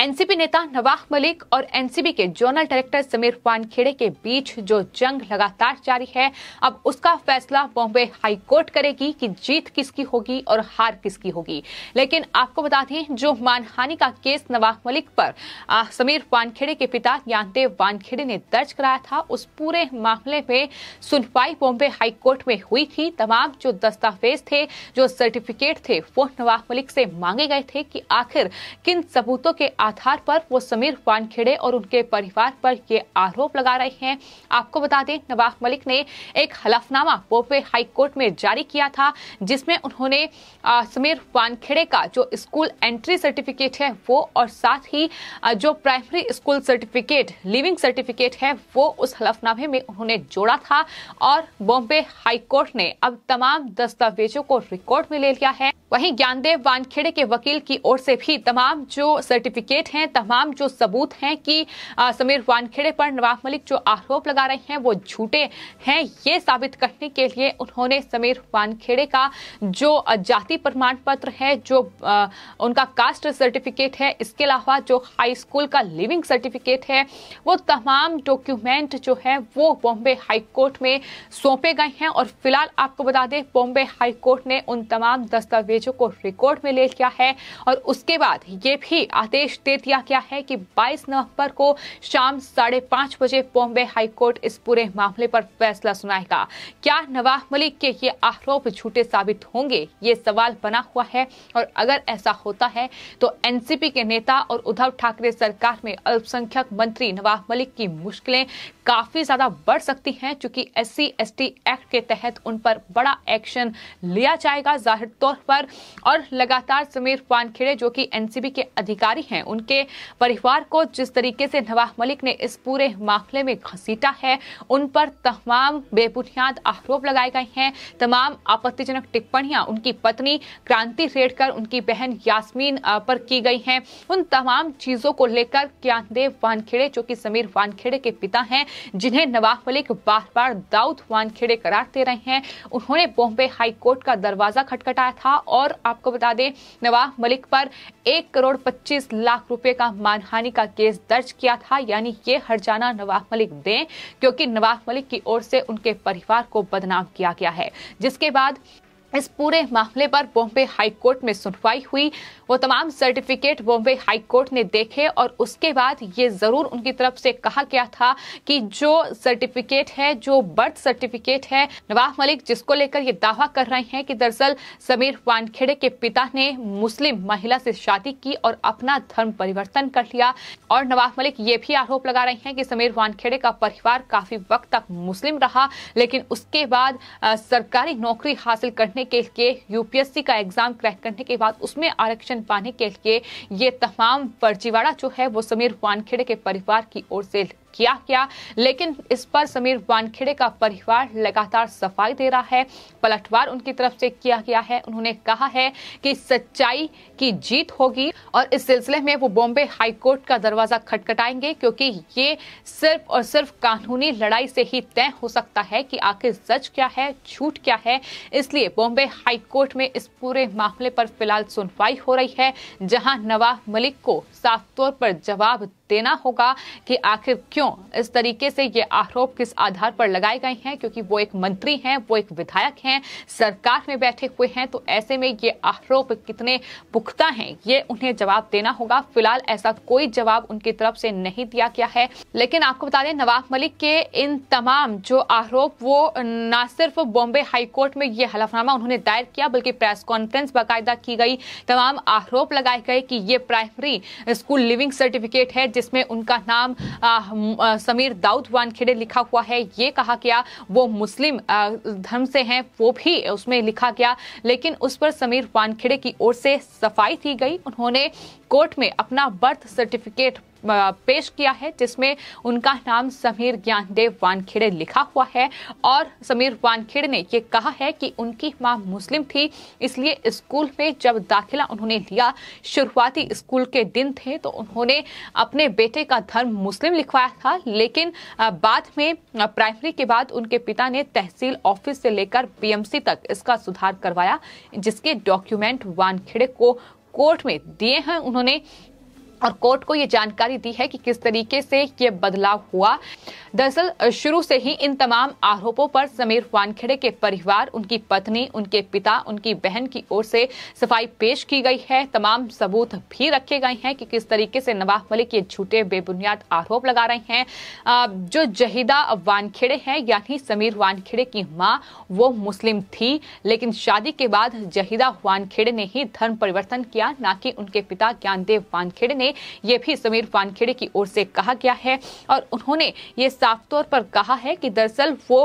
NCP नेता नवाह मलिक और NCP के जोनल डायरेक्टर समीर वानखेड़े के बीच जो जंग लगातार जारी है अब उसका फैसला बॉम्बे हाईकोर्ट करेगी कि जीत किसकी होगी और हार किसकी होगी लेकिन आपको बता दें जो मानहानि का केस नवाह मलिक पर आ, समीर वानखेड़े के पिता ज्ञानदेव वानखेड़े ने दर्ज कराया था उस पूरे मामले में सुनवाई बॉम्बे हाईकोर्ट में हुई थी तमाम जो दस्तावेज थे जो सर्टिफिकेट थे वो नवाह मलिक से मांगे गए थे कि आखिर किन सबूतों के आधार आधार पर वो समीर वानखेड़े और उनके परिवार पर ये आरोप लगा रहे हैं आपको बता दें नवाब मलिक ने एक हलफनामा बॉम्बे हाईकोर्ट में जारी किया था जिसमें उन्होंने समीर वानखेड़े का जो स्कूल एंट्री सर्टिफिकेट है वो और साथ ही जो primary school certificate leaving certificate है वो उस हलफनामे में उन्होंने जोड़ा था और बॉम्बे हाईकोर्ट ने अब तमाम दस्तावेजों को रिकॉर्ड में ले लिया है वहीं ज्ञानदेव वानखेड़े के वकील की ओर से भी तमाम जो सर्टिफिकेट हैं तमाम जो सबूत हैं कि समीर वानखेड़े पर नवाब मलिक जो आरोप लगा रहे हैं वो झूठे हैं ये साबित करने के लिए उन्होंने समीर वानखेड़े का जो जाति प्रमाण पत्र है जो आ, उनका कास्ट सर्टिफिकेट है इसके अलावा जो हाई स्कूल का लिविंग सर्टिफिकेट है वो तमाम डॉक्यूमेंट जो है वो बॉम्बे हाईकोर्ट में सौंपे गए हैं और फिलहाल आपको बता दें बॉम्बे हाईकोर्ट ने उन तमाम दस्तावेज दस्तावेजों को रिकॉर्ड में ले लिया है और उसके बाद ये भी आदेश दे दिया गया है कि 22 नवंबर को शाम साढ़े पांच बजे बॉम्बे हाईकोर्ट इस पूरे मामले पर फैसला सुनाएगा क्या नवाब मलिक के ये आरोप झूठे साबित होंगे ये सवाल बना हुआ है और अगर ऐसा होता है तो एनसीपी के नेता और उद्धव ठाकरे सरकार में अल्पसंख्यक मंत्री नवाब मलिक की मुश्किलें काफी ज्यादा बढ़ सकती हैं क्योंकि एस सी एक्ट के तहत उन पर बड़ा एक्शन लिया जाएगा जाहिर तौर पर और लगातार समीर वानखेड़े जो कि एनसीबी के अधिकारी हैं उनके परिवार को जिस तरीके से नवाब मलिक ने इस पूरे मामले में घसीटा है उन पर तमाम बेबुनियाद आरोप लगाए गए हैं तमाम आपत्तिजनक टिप्पणियां उनकी पत्नी क्रांति रेडकर उनकी बहन यास्मीन पर की गई हैं उन तमाम चीजों को लेकर ज्ञानदेव वानखेड़े जो कि समीर वानखेड़े के पिता हैं जिन्हें नवाब मलिक बार बार दाऊद वानखेड़े करार दे रहे हैं उन्होंने बॉम्बे हाईकोर्ट का दरवाजा खटखटाया था और और आपको बता दें नवाब मलिक पर एक करोड़ पच्चीस लाख रुपए का मानहानि का केस दर्ज किया था यानी ये हरजाना नवाब मलिक दें क्योंकि नवाब मलिक की ओर से उनके परिवार को बदनाम किया गया है जिसके बाद इस पूरे मामले पर बॉम्बे हाईकोर्ट में सुनवाई हुई वो तमाम सर्टिफिकेट बॉम्बे हाईकोर्ट ने देखे और उसके बाद ये ज़रूर उनकी तरफ से कहा गया था कि जो सर्टिफिकेट है जो बर्थ सर्टिफिकेट है नवाब मलिक जिसको लेकर ये दावा कर रहे हैं कि दरअसल समीर वानखेड़े के पिता ने मुस्लिम महिला से शादी की और अपना धर्म परिवर्तन कर लिया और नवाब मलिक ये भी आरोप लगा रहे हैं कि समीर वानखेड़े का परिवार काफी वक्त तक मुस्लिम रहा लेकिन उसके बाद सरकारी नौकरी हासिल करने करने के लिए यूपीएससी का एग्जाम क्रैक करने के बाद उसमें आरक्षण पाने के लिए ये तमाम फर्जीवाड़ा जो है वो समीर वानखेड़े के परिवार की ओर से किया गया लेकिन इस पर समीर वानखेड़े का परिवार लगातार सफाई दे रहा है पलटवार उनकी तरफ से किया गया है उन्होंने कहा है कि सच्चाई की जीत होगी और इस सिलसिले में वो बॉम्बे हाईकोर्ट का दरवाजा खटखटाएंगे क्योंकि ये सिर्फ और सिर्फ कानूनी लड़ाई से ही तय हो सकता है कि आखिर सच क्या है झूठ क्या है इसलिए बॉम्बे हाईकोर्ट में इस पूरे मामले पर फिलहाल सुनवाई हो रही है जहां नवाब मलिक को साफ तौर पर जवाब देना होगा कि आखिर क्यों इस तरीके से ये आरोप किस आधार पर लगाए गए हैं क्योंकि वो एक मंत्री हैं वो एक विधायक हैं सरकार में बैठे हुए हैं तो ऐसे में ये आरोप कितने पुख्ता हैं ये उन्हें जवाब देना होगा फिलहाल ऐसा कोई जवाब उनकी तरफ से नहीं दिया गया है लेकिन आपको बता दें नवाब मलिक के इन तमाम जो आरोप वो न सिर्फ बॉम्बे हाईकोर्ट में ये हलफनामा उन्होंने दायर किया बल्कि प्रेस कॉन्फ्रेंस बाकायदा की गई तमाम आरोप लगाए गए कि ये प्राइमरी स्कूल लिविंग सर्टिफिकेट है जिसमें उनका नाम आ, समीर दाऊद वानखेड़े लिखा हुआ है ये कहा गया वो मुस्लिम धर्म से हैं वो भी उसमें लिखा गया लेकिन उस पर समीर वानखेड़े की ओर से सफाई दी गई उन्होंने कोर्ट में अपना बर्थ सर्टिफिकेट पेश किया है जिसमें उनका नाम समीर ज्ञानदेव वानखेड़े लिखा हुआ है और समीर वानखेड़े ने यह कहा है कि उनकी मां मुस्लिम थी इसलिए स्कूल में जब दाखिला उन्होंने लिया शुरुआती स्कूल के दिन थे तो उन्होंने अपने बेटे का धर्म मुस्लिम लिखवाया था लेकिन बाद में प्राइमरी के बाद उनके पिता ने तहसील ऑफिस से लेकर पीएमसी तक इसका सुधार करवाया जिसके डॉक्यूमेंट वानखेड़े को कोर्ट में दिए हैं उन्होंने और कोर्ट को ये जानकारी दी है कि किस तरीके से ये बदलाव हुआ दरअसल शुरू से ही इन तमाम आरोपों पर समीर वानखेड़े के परिवार उनकी पत्नी उनके पिता उनकी बहन की ओर से सफाई पेश की गई है तमाम सबूत भी रखे गए हैं कि किस तरीके से नवाब मलिक ये झूठे बेबुनियाद आरोप लगा रहे हैं जो जहीदा वानखेड़े हैं यानी समीर वानखेड़े की माँ वो मुस्लिम थी लेकिन शादी के बाद जहीदा वानखेड़े ने ही धर्म परिवर्तन किया ना कि उनके पिता ज्ञानदेव वानखेड़े ने में यह भी समीर वानखेड़े की ओर से कहा गया है और उन्होंने ये साफ तौर पर कहा है कि दरअसल वो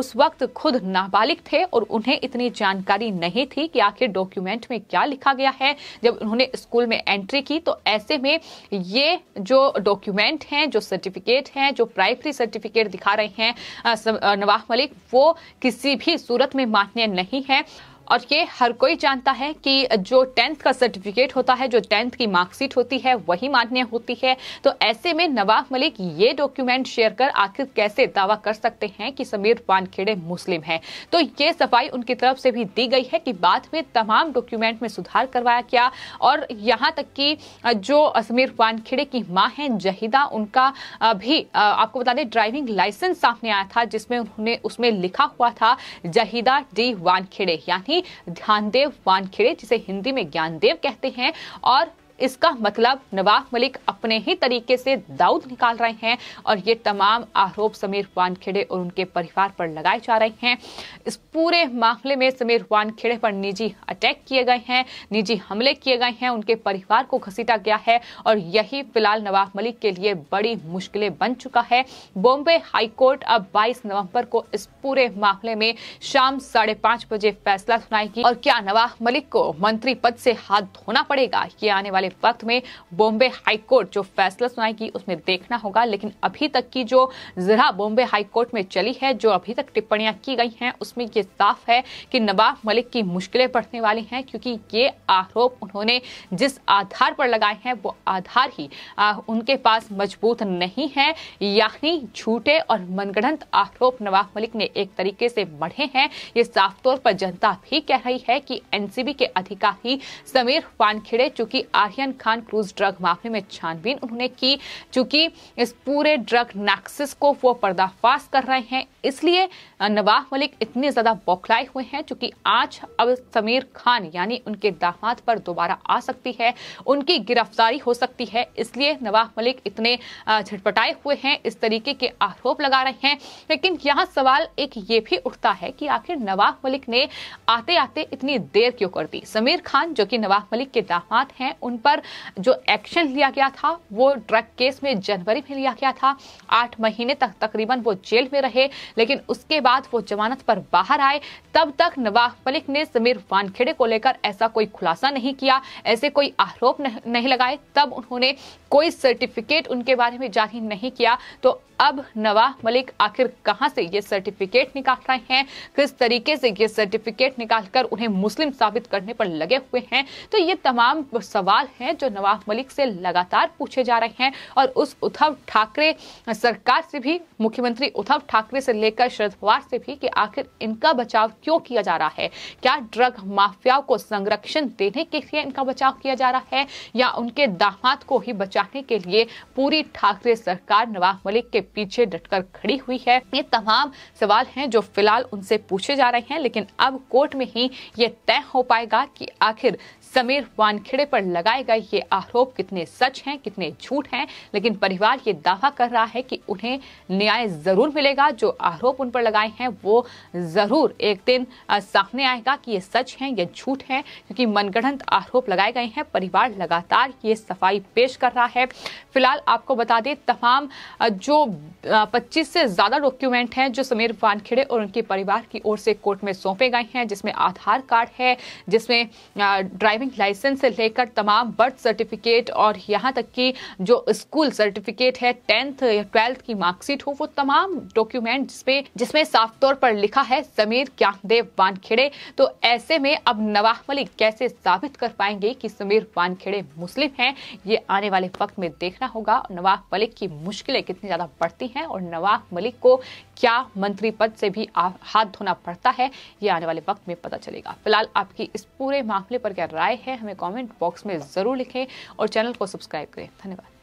उस वक्त खुद नाबालिग थे और उन्हें इतनी जानकारी नहीं थी कि आखिर डॉक्यूमेंट में क्या लिखा गया है जब उन्होंने स्कूल में एंट्री की तो ऐसे में ये जो डॉक्यूमेंट हैं जो सर्टिफिकेट हैं जो प्राइमरी सर्टिफिकेट दिखा रहे हैं नवाब मलिक वो किसी भी सूरत में मान्य नहीं है और ये हर कोई जानता है कि जो टेंथ का सर्टिफिकेट होता है जो टेंथ की मार्कशीट होती है वही मान्य होती है तो ऐसे में नवाब मलिक ये डॉक्यूमेंट शेयर कर आखिर कैसे दावा कर सकते हैं कि समीर वानखेड़े मुस्लिम है तो ये सफाई उनकी तरफ से भी दी गई है कि बाद में तमाम डॉक्यूमेंट में सुधार करवाया गया और यहाँ तक कि जो समीर वानखेड़े की माँ हैं जहिदा उनका भी आपको बता दें ड्राइविंग लाइसेंस सामने आया था जिसमें उन्होंने उसमें लिखा हुआ था जहीदा डी वानखेड़े यानी ध्यानदेव वानखेड़े जिसे हिंदी में ज्ञानदेव कहते हैं और इसका मतलब नवाब मलिक अपने ही तरीके से दाऊद निकाल रहे हैं और ये तमाम आरोप समीर वानखेड़े और उनके परिवार पर लगाए जा रहे हैं इस पूरे मामले में समीर वानखेड़े पर निजी अटैक किए गए हैं निजी हमले किए गए हैं उनके परिवार को घसीटा गया है और यही फिलहाल नवाब मलिक के लिए बड़ी मुश्किलें बन चुका है बॉम्बे हाईकोर्ट अब बाईस नवंबर को इस पूरे मामले में शाम साढ़े पांच बजे फैसला सुनाएगी और क्या नवाब मलिक को मंत्री पद से हाथ धोना पड़ेगा ये आने वाले वक्त में बॉम्बे हाईकोर्ट जो फैसला सुनाएगी उसमें देखना होगा लेकिन अभी तक की जो जरा बॉम्बे हाईकोर्ट में चली है जो अभी तक टिप्पणियां की गई हैं उसमें ये साफ है कि नवाब मलिक की मुश्किलें बढ़ने वाली हैं क्योंकि ये आरोप उन्होंने जिस आधार पर लगाए हैं वो आधार ही आ, उनके पास मजबूत नहीं है यानी झूठे और मनगढ़ंत आरोप नवाब मलिक ने एक तरीके से बढ़े हैं ये साफ तौर पर जनता भी कह रही है कि एनसीबी के अधिकारी समीर वानखेड़े चूंकि आर्य एशियन खान क्रूज ड्रग माफिया में छानबीन उन्होंने की चूंकि इस पूरे ड्रग नैक्सिस को वो पर्दाफाश कर रहे हैं इसलिए नवाब मलिक इतने ज़्यादा बौखलाए हुए हैं चूंकि आज अब समीर खान यानी उनके दामाद पर दोबारा आ सकती है उनकी गिरफ्तारी हो सकती है इसलिए नवाब मलिक इतने झटपटाए हुए हैं इस तरीके के आरोप लगा रहे हैं लेकिन यहाँ सवाल एक ये भी उठता है कि आखिर नवाब मलिक ने आते आते इतनी देर क्यों कर दी समीर खान जो कि नवाब मलिक के दामाद हैं उन पर पर जो एक्शन लिया गया था वो ड्रग केस में जनवरी में लिया गया था आठ महीने तक तकरीबन वो जेल में रहे लेकिन उसके बाद वो जमानत पर बाहर आए तब तक नवाब मलिक ने समीर वानखेड़े को लेकर ऐसा कोई खुलासा नहीं किया ऐसे कोई आरोप नहीं लगाए तब उन्होंने कोई सर्टिफिकेट उनके बारे में जारी नहीं किया तो अब नवाब मलिक आखिर कहां से ये सर्टिफिकेट निकाल रहे हैं किस तरीके से ये सर्टिफिकेट निकालकर उन्हें मुस्लिम साबित करने पर लगे हुए हैं तो ये तमाम सवाल हैं जो नवाब मलिक से लगातार पूछे जा रहे हैं और उस उद्धव ठाकरे सरकार से भी मुख्यमंत्री उद्धव ठाकरे से लेकर शरद पवार से भी कि आखिर इनका बचाव क्यों किया जा रहा है क्या ड्रग माफियाओं को संरक्षण देने के लिए इनका बचाव किया जा रहा है या उनके दामाद को ही बचाने के लिए पूरी ठाकरे सरकार नवाब मलिक के पीछे डटकर खड़ी हुई है ये तमाम सवाल हैं जो फिलहाल उनसे पूछे जा रहे हैं लेकिन अब कोर्ट में ही ये तय हो पाएगा कि आखिर समीर वानखेड़े पर लगाए गए ये आरोप कितने सच हैं कितने झूठ हैं लेकिन परिवार ये दावा कर रहा है कि उन्हें न्याय जरूर मिलेगा जो आरोप उन पर लगाए हैं वो जरूर एक दिन सामने आएगा कि ये सच है ये झूठ है क्योंकि मनगढ़ंत आरोप लगाए गए हैं परिवार लगातार ये सफाई पेश कर रहा है फिलहाल आपको बता दें तमाम जो पच्चीस से ज्यादा डॉक्यूमेंट हैं जो समीर वानखेड़े और उनके परिवार की ओर से कोर्ट में सौंपे गए हैं जिसमें आधार कार्ड है जिसमें ड्राइव ड्राइविंग लाइसेंस से लेकर तमाम बर्थ सर्टिफिकेट और यहाँ तक कि जो स्कूल सर्टिफिकेट है टेंथ या ट्वेल्थ की मार्कशीट हो वो तमाम डॉक्यूमेंट जिसमें जिसमें साफ तौर पर लिखा है समीर ज्ञानदेव वानखेड़े तो ऐसे में अब नवाह मलिक कैसे साबित कर पाएंगे कि समीर वानखेड़े मुस्लिम हैं ये आने वाले वक्त में देखना होगा नवाब मलिक की मुश्किलें कितनी ज़्यादा बढ़ती हैं और नवाब मलिक को क्या मंत्री पद से भी हाथ धोना पड़ता है ये आने वाले वक्त में पता चलेगा फिलहाल आपकी इस पूरे मामले पर क्या राय है हमें कॉमेंट बॉक्स में ज़रूर लिखें और चैनल को सब्सक्राइब करें धन्यवाद